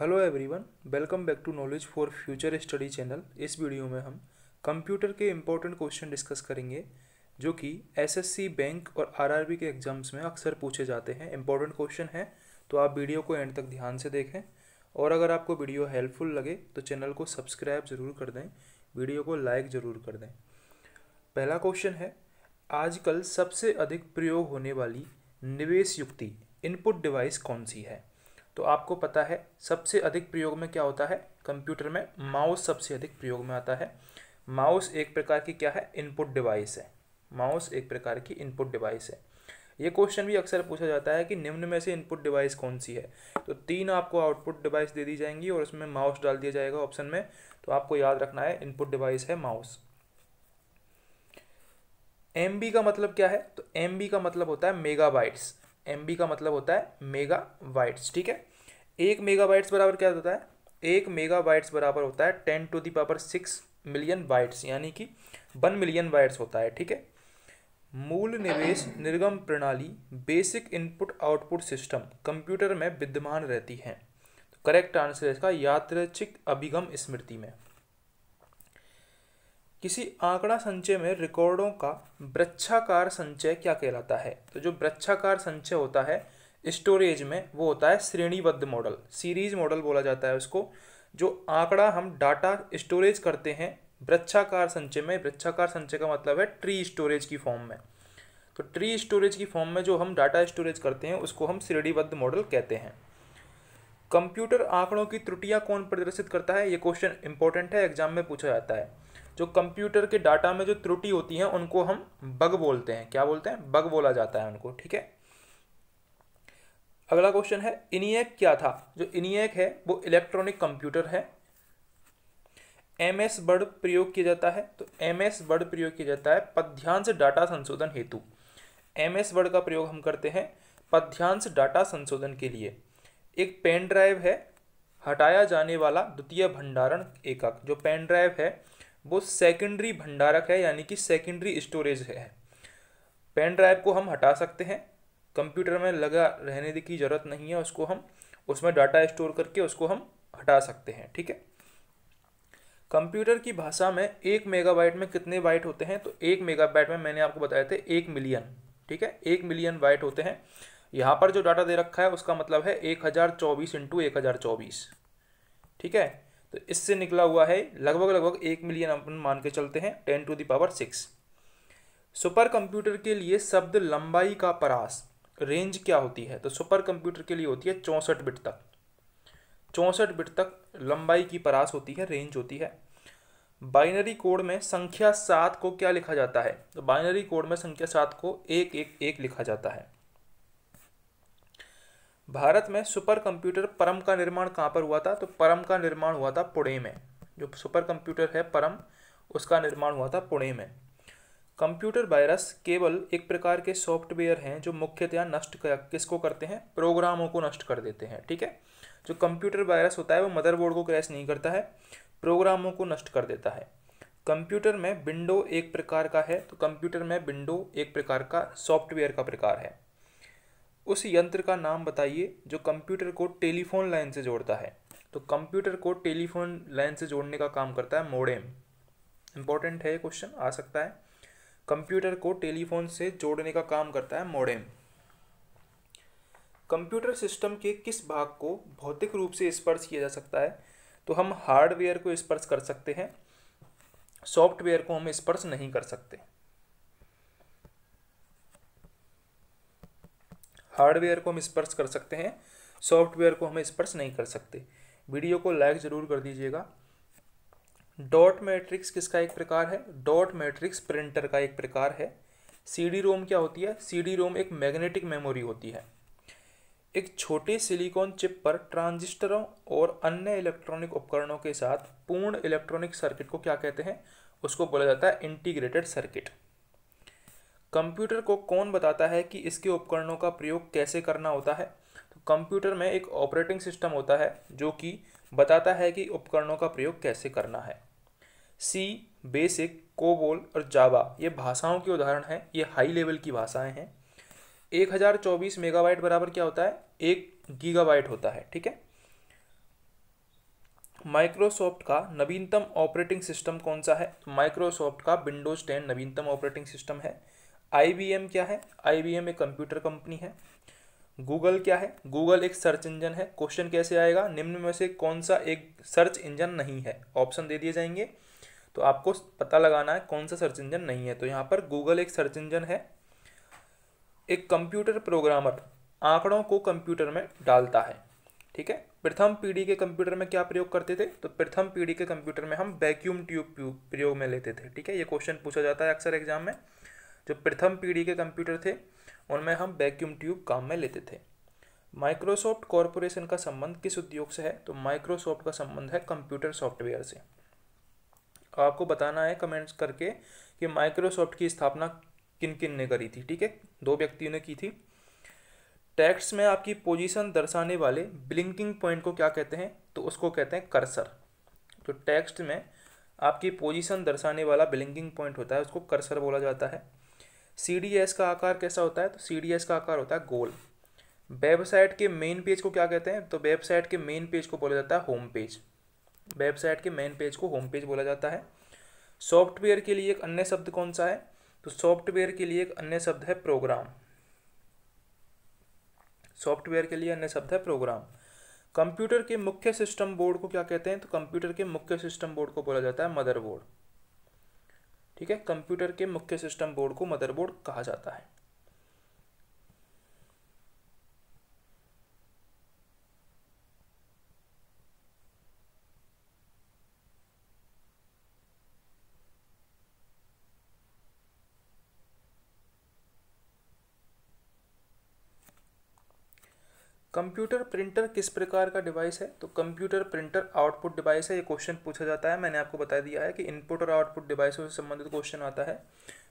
hello everyone welcome back to knowledge for future study channel इस video में हम computer के इम्पोर्टेंट क्वेश्चन डिस्कस करेंगे जो कि एसएससी बैंक और आरआरबी के एग्जाम्स में अक्सर पूछे जाते हैं इम्पोर्टेंट क्वेश्चन है तो आप वीडियो को एंड तक ध्यान से देखें और अगर आपको वीडियो हेल्पफुल लगे तो चैनल को सब्सक्राइब ज़रूर कर दें वीडियो को लाइक ज़रूर कर दें पहला क्वेश्चन है आजकल सबसे अधिक प्रयोग होने वाली निवेश युक्ति इनपुट डिवाइस कौन सी है तो आपको पता है सबसे अधिक प्रयोग में क्या होता है कंप्यूटर में माउस सबसे अधिक प्रयोग में आता है माउस एक प्रकार की क्या है इनपुट डिवाइस है माउस एक प्रकार की इनपुट डिवाइस है ये क्वेश्चन भी अक्सर पूछा जाता है कि निम्न में से इनपुट डिवाइस कौन सी है तो तीन आपको आउटपुट डिवाइस दे दी जाएंगी और उसमें माउस डाल दिया जाएगा ऑप्शन में तो आपको याद रखना है इनपुट डिवाइस है माउस एम का मतलब क्या है तो एम का मतलब होता है मेगा बाइट्स एम का मतलब होता है मेगा वाइट्स ठीक है एक मेगाबाइट्स बराबर क्या होता है एक मेगाबाइट्स बराबर होता है ten to the power six million bytes यानी कि वन मिलियन बाइट्स होता है ठीक है मूल निवेश निर्गम प्रणाली basic input output system computer में विद्यमान रहती है तो करेक्ट आंसर है इसका यात्रिक अभिगम स्मृति में किसी आंकड़ा संचय में रिकॉर्डों का वृक्षाकार संचय क्या कहलाता है तो जो वृक्षाकार संचय होता है स्टोरेज में वो होता है श्रेणीबद्ध मॉडल सीरीज मॉडल बोला जाता है उसको जो आंकड़ा हम डाटा स्टोरेज करते हैं वृक्षाकार संचय में वृक्षाकार संचय का मतलब है ट्री स्टोरेज की फॉर्म में तो ट्री स्टोरेज की फॉर्म में जो हम डाटा स्टोरेज करते हैं उसको हम श्रेणीबद्ध मॉडल कहते हैं कंप्यूटर आंकड़ों की त्रुटियां कौन प्रदर्शित करता है ये क्वेश्चन इंपॉर्टेंट है एग्जाम में पूछा जाता है जो कंप्यूटर के डाटा में जो त्रुटि होती है उनको हम बग बोलते हैं क्या बोलते हैं बग बोला जाता है उनको ठीक है अगला क्वेश्चन है इनियक क्या था जो इनियक है वो इलेक्ट्रॉनिक कंप्यूटर है एम एस वर्ड प्रयोग किया जाता है तो एम एस वर्ड प्रयोग किया जाता है पद्यांश डाटा संशोधन हेतु एम एस वर्ड का प्रयोग हम करते हैं पद्यांश डाटा संशोधन के लिए एक पेन ड्राइव है हटाया जाने वाला द्वितीय भंडारण एकक जो पेन ड्राइव है वो सेकेंडरी भंडारक है यानी कि सेकेंडरी स्टोरेज है पेन ड्राइव को हम हटा सकते हैं कंप्यूटर में लगा रहने की ज़रूरत नहीं है उसको हम उसमें डाटा स्टोर करके उसको हम हटा सकते हैं ठीक है कंप्यूटर की भाषा में एक मेगाबाइट में कितने बाइट होते हैं तो एक मेगाबाइट में मैंने आपको बताए थे एक मिलियन ठीक है एक मिलियन बाइट होते हैं यहाँ पर जो डाटा दे रखा है उसका मतलब है एक हज़ार चौबीस इंटू एक हज़ार चौबीस ठीक है तो इससे निकला हुआ है लगभग लगभग एक मिलियन अपन मान के चलते हैं ten to the power six super computer के लिए शब्द लंबाई का परास रेंज क्या होती है तो सुपर कंप्यूटर के लिए होती है चौंसठ बिट तक चौंसठ बिट तक लंबाई की परास होती है रेंज होती है बाइनरी कोड में संख्या सात को क्या लिखा जाता है तो बाइनरी कोड में संख्या सात को एक एक एक लिखा जाता है भारत में सुपर कंप्यूटर परम का निर्माण कहाँ पर हुआ था तो परम का निर्माण हुआ था पुणे में जो सुपर कंप्यूटर है परम उसका निर्माण हुआ था पुणे में कंप्यूटर वायरस केवल एक प्रकार के सॉफ्टवेयर हैं जो मुख्यतया नष्ट कर, किसको करते हैं प्रोग्रामों को नष्ट कर देते हैं ठीक है जो कंप्यूटर वायरस होता है वो मदरबोर्ड को क्रैश नहीं करता है प्रोग्रामों को नष्ट कर देता है कंप्यूटर में विंडो एक प्रकार का है तो कंप्यूटर में विंडो एक प्रकार का सॉफ्टवेयर का प्रकार है उस यंत्र का नाम बताइए जो कंप्यूटर को टेलीफोन लाइन से जोड़ता है तो कंप्यूटर को टेलीफोन लाइन से जोड़ने का काम करता है मोडेम इंपॉर्टेंट है ये क्वेश्चन आ सकता है कंप्यूटर को टेलीफोन से जोड़ने का काम करता है मोडेम कंप्यूटर सिस्टम के किस भाग को भौतिक रूप से स्पर्श किया जा सकता है तो हम हार्डवेयर को स्पर्श कर सकते हैं सॉफ्टवेयर को हम स्पर्श नहीं कर सकते हार्डवेयर को हम स्पर्श कर सकते हैं सॉफ्टवेयर को हम स्पर्श नहीं कर सकते वीडियो को लाइक ज़रूर कर दीजिएगा डॉट मैट्रिक्स किसका एक प्रकार है डॉट मैट्रिक्स प्रिंटर का एक प्रकार है सी डी रोम क्या होती है सी डी रोम एक मैग्नेटिक मेमोरी होती है एक छोटे सिलिकॉन चिप पर ट्रांजिस्टरों और अन्य इलेक्ट्रॉनिक उपकरणों के साथ पूर्ण इलेक्ट्रॉनिक सर्किट को क्या कहते हैं उसको बोला जाता है इंटीग्रेटेड सर्किट कंप्यूटर को कौन बताता है कि इसके उपकरणों का प्रयोग कैसे करना होता है तो कंप्यूटर में एक ऑपरेटिंग सिस्टम होता है जो कि बताता है कि उपकरणों का प्रयोग कैसे करना है सी बेसिक कोबोल और जावा ये भाषाओं के उदाहरण हैं ये हाई लेवल की भाषाएं हैं एक हज़ार चौबीस मेगाबाइट बराबर क्या होता है एक गीगाबाइट होता है ठीक है माइक्रोसॉफ्ट का नवीनतम ऑपरेटिंग सिस्टम कौन सा है माइक्रोसॉफ्ट का विंडोज टेन नवीनतम ऑपरेटिंग सिस्टम है आईबीएम क्या है आईबीएम एक कंप्यूटर कंपनी है गूगल क्या है गूगल एक सर्च इंजन है क्वेश्चन कैसे आएगा निम्न में से कौन सा एक सर्च इंजन नहीं है ऑप्शन दे दिए जाएंगे तो आपको पता लगाना है कौन सा सर्च इंजन नहीं है तो यहाँ पर गूगल एक सर्च इंजन है एक कंप्यूटर प्रोग्रामर आंकड़ों को कंप्यूटर में डालता है ठीक है प्रथम पीढ़ी के कंप्यूटर में क्या प्रयोग करते थे तो प्रथम पीढ़ी के कंप्यूटर में हम वैक्यूम ट्यूब प्रयोग में लेते थे ठीक है ये क्वेश्चन पूछा जाता है अक्सर एग्जाम में जो प्रथम पीढ़ी के कंप्यूटर थे उनमें हम वैक्यूम ट्यूब काम में लेते थे माइक्रोसॉफ्ट कॉरपोरेशन का संबंध किस उद्योग से है तो माइक्रोसॉफ्ट का संबंध है कंप्यूटर सॉफ्टवेयर से आपको बताना है कमेंट्स करके कि माइक्रोसॉफ्ट की स्थापना किन किन ने करी थी ठीक है दो व्यक्तियों ने की थी टेक्स्ट में आपकी पोजीशन दर्शाने वाले ब्लिंकिंग पॉइंट को क्या कहते हैं तो उसको कहते हैं कर्सर तो टेक्स्ट में आपकी पोजीशन दर्शाने वाला ब्लिंकिंग पॉइंट होता है उसको कर्सर बोला जाता है सी का आकार कैसा होता है तो सी का आकार होता है गोल वेबसाइट के मेन पेज को क्या कहते हैं तो वेबसाइट के मेन पेज को बोला जाता है होम पेज वेबसाइट के मेन पेज को होम पेज बोला जाता है सॉफ्टवेयर के लिए एक अन्य शब्द कौन सा है तो सॉफ्टवेयर के लिए एक अन्य शब्द है प्रोग्राम सॉफ्टवेयर के लिए अन्य शब्द है प्रोग्राम कंप्यूटर के मुख्य सिस्टम बोर्ड को क्या कहते हैं तो कंप्यूटर के मुख्य सिस्टम बोर्ड को बोला जाता है मदरबोर्ड ठीक है कंप्यूटर के मुख्य सिस्टम बोर्ड को मदरबोर्ड कहा जाता है कंप्यूटर प्रिंटर किस प्रकार का डिवाइस है तो कंप्यूटर प्रिंटर आउटपुट डिवाइस है ये क्वेश्चन पूछा जाता है मैंने आपको बता दिया है कि इनपुट और आउटपुट डिवाइसों से संबंधित क्वेश्चन आता है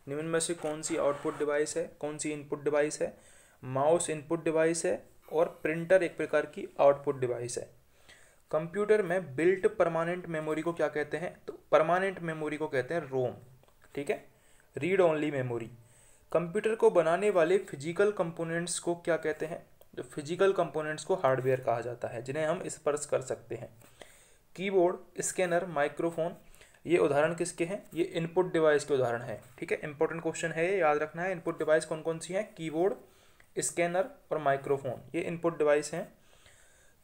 निम्न में से कौन सी आउटपुट डिवाइस है कौन सी इनपुट डिवाइस है माउस इनपुट डिवाइस है और प्रिंटर एक प्रकार की आउटपुट डिवाइस है कंप्यूटर में बिल्ट परमानेंट मेमोरी को क्या कहते हैं तो परमानेंट मेमोरी को कहते हैं रोम ठीक है रीड ओनली मेमोरी कंप्यूटर को बनाने वाले फिजिकल कंपोनेंट्स को क्या कहते हैं जो फिजिकल कंपोनेंट्स को हार्डवेयर कहा जाता है जिन्हें हम स्पर्श कर सकते हैं कीबोर्ड स्कैनर माइक्रोफोन ये उदाहरण किसके हैं ये इनपुट डिवाइस के उदाहरण हैं ठीक है इंपॉर्टेंट क्वेश्चन है ये याद रखना है इनपुट डिवाइस कौन कौन सी हैं कीबोर्ड स्कैनर और माइक्रोफोन ये इनपुट डिवाइस हैं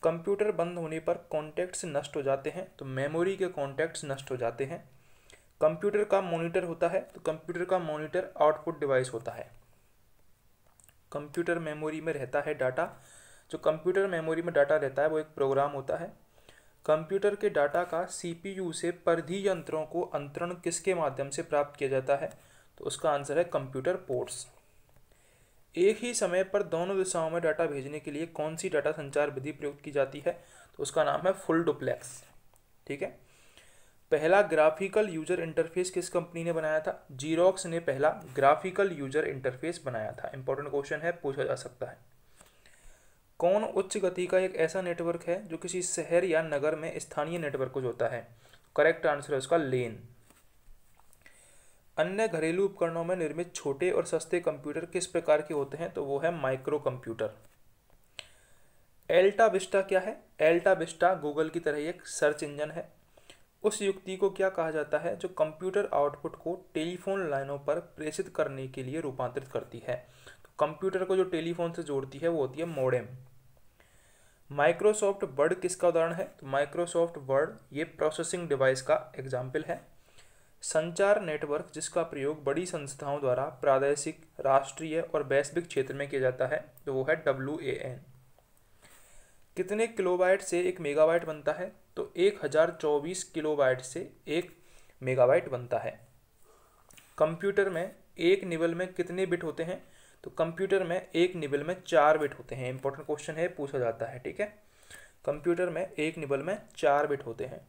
कंप्यूटर बंद होने पर कॉन्टैक्ट्स नष्ट हो जाते हैं तो मेमोरी के कॉन्टैक्ट्स नष्ट हो जाते हैं कंप्यूटर का मॉनिटर होता है तो कंप्यूटर का मॉनिटर आउटपुट डिवाइस होता है कंप्यूटर मेमोरी में रहता है डाटा जो कंप्यूटर मेमोरी में डाटा रहता है वो एक प्रोग्राम होता है कंप्यूटर के डाटा का सीपीयू से परधि यंत्रों को अंतरण किसके माध्यम से प्राप्त किया जाता है तो उसका आंसर है कंप्यूटर पोर्ट्स एक ही समय पर दोनों दिशाओं में डाटा भेजने के लिए कौन सी डाटा संचार विधि प्रयुक्त की जाती है तो उसका नाम है फुल डुप्लेक्स ठीक है पहला ग्राफिकल यूजर इंटरफेस किस कंपनी ने बनाया था जीरोक्स ने पहला ग्राफिकल यूजर इंटरफेस बनाया था इंपॉर्टेंट क्वेश्चन है पूछा जा सकता है कौन उच्च गति का एक ऐसा नेटवर्क है जो किसी शहर या नगर में स्थानीय नेटवर्क को जोता है करेक्ट आंसर है उसका लेन अन्य घरेलू उपकरणों में निर्मित छोटे और सस्ते कंप्यूटर किस प्रकार के होते हैं तो वो है माइक्रो कंप्यूटर एल्टा विस्टा क्या है एल्टा विस्टा गूगल की तरह एक सर्च इंजन है उस युक्ति को क्या कहा जाता है जो कंप्यूटर आउटपुट को टेलीफोन लाइनों पर प्रेषित करने के लिए रूपांतरित करती है तो कंप्यूटर को जो टेलीफोन से जोड़ती है वो होती है मोडेम माइक्रोसॉफ्ट वर्ड किसका उदाहरण है तो माइक्रोसॉफ्ट वर्ड ये प्रोसेसिंग डिवाइस का एग्जाम्पल है संचार नेटवर्क जिसका प्रयोग बड़ी संस्थाओं द्वारा प्रादेशिक राष्ट्रीय और वैश्विक क्षेत्र में किया जाता है तो वो है डब्ल्यू ए एन कितने किलोबाइट से एक मेगावाइट बनता है तो एक हज़ार किलो किलोवाट से एक मेगाबाइट बनता है कंप्यूटर में एक निबल में कितने बिट होते हैं तो कंप्यूटर में एक निबल में चार बिट होते हैं इंपॉर्टेंट क्वेश्चन है पूछा जाता है ठीक है कंप्यूटर में एक निबल में चार बिट होते हैं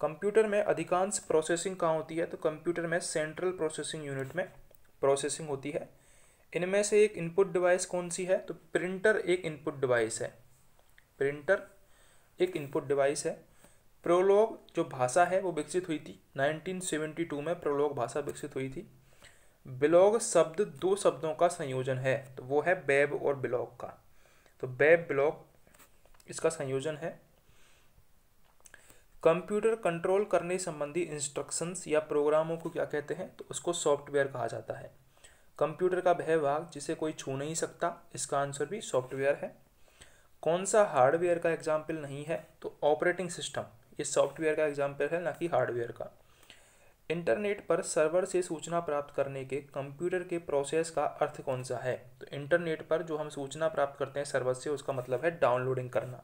कंप्यूटर में अधिकांश प्रोसेसिंग कहाँ होती है तो कंप्यूटर में सेंट्रल प्रोसेसिंग यूनिट में प्रोसेसिंग होती है इनमें से एक इनपुट डिवाइस कौन सी है तो प्रिंटर एक इनपुट डिवाइस है प्रिंटर एक इनपुट डिवाइस है प्रोलोग जो भाषा है वो विकसित हुई थी 1972 में प्रोलोग भाषा विकसित हुई थी बिलोग शब्द दो शब्दों का संयोजन है तो वो है बेब और बिलोग का तो बेब बिलोग इसका संयोजन है कंप्यूटर कंट्रोल करने संबंधी इंस्ट्रक्शंस या प्रोग्रामों को क्या कहते हैं तो उसको सॉफ्टवेयर कहा जाता है कंप्यूटर का वह भाग जिसे कोई छू नहीं सकता इसका आंसर भी सॉफ्टवेयर है कौन सा हार्डवेयर का एग्जाम्पल नहीं है तो ऑपरेटिंग सिस्टम ये सॉफ्टवेयर का एग्जाम्पल है ना कि हार्डवेयर का इंटरनेट पर सर्वर से सूचना प्राप्त करने के कंप्यूटर के प्रोसेस का अर्थ कौन सा है तो इंटरनेट पर जो हम सूचना प्राप्त करते हैं सर्वर से उसका मतलब है डाउनलोडिंग करना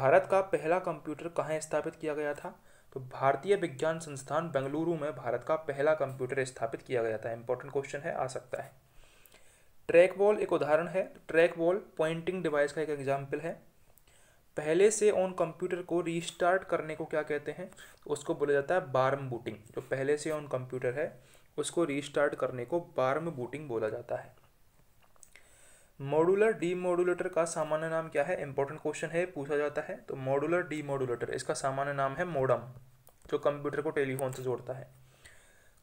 भारत का पहला कंप्यूटर कहाँ स्थापित किया गया था तो भारतीय विज्ञान संस्थान बेंगलुरु में भारत का पहला कंप्यूटर स्थापित किया गया था इंपॉर्टेंट क्वेश्चन है आ सकता है ट्रैक बॉल एक उदाहरण है ट्रैक बॉल पॉइंटिंग डिवाइस का एक एग्जाम्पल है पहले से ऑन कंप्यूटर को रीस्टार्ट करने को क्या कहते हैं उसको बोला जाता है बार्म बूटिंग जो पहले से ऑन कंप्यूटर है उसको रीस्टार्ट करने को बार्म बूटिंग बोला जाता है मॉडुलर डी मॉडुलेटर का सामान्य नाम क्या है इंपॉर्टेंट क्वेश्चन है पूछा जाता है तो मॉडुलर डी मॉडुलेटर इसका सामान्य नाम है मोडम जो कंप्यूटर को टेलीफोन से जोड़ता है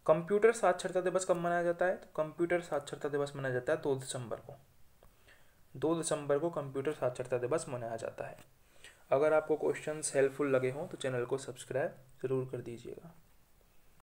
कंप्यूटर साक्षरता दिवस कब मनाया जाता है तो कंप्यूटर साक्षरता दिवस मनाया जाता है दो दिसंबर को दो दिसंबर को कंप्यूटर साक्षरता दिवस मनाया जाता है अगर आपको क्वेश्चंस हेल्पफुल लगे हों तो चैनल को सब्सक्राइब ज़रूर कर दीजिएगा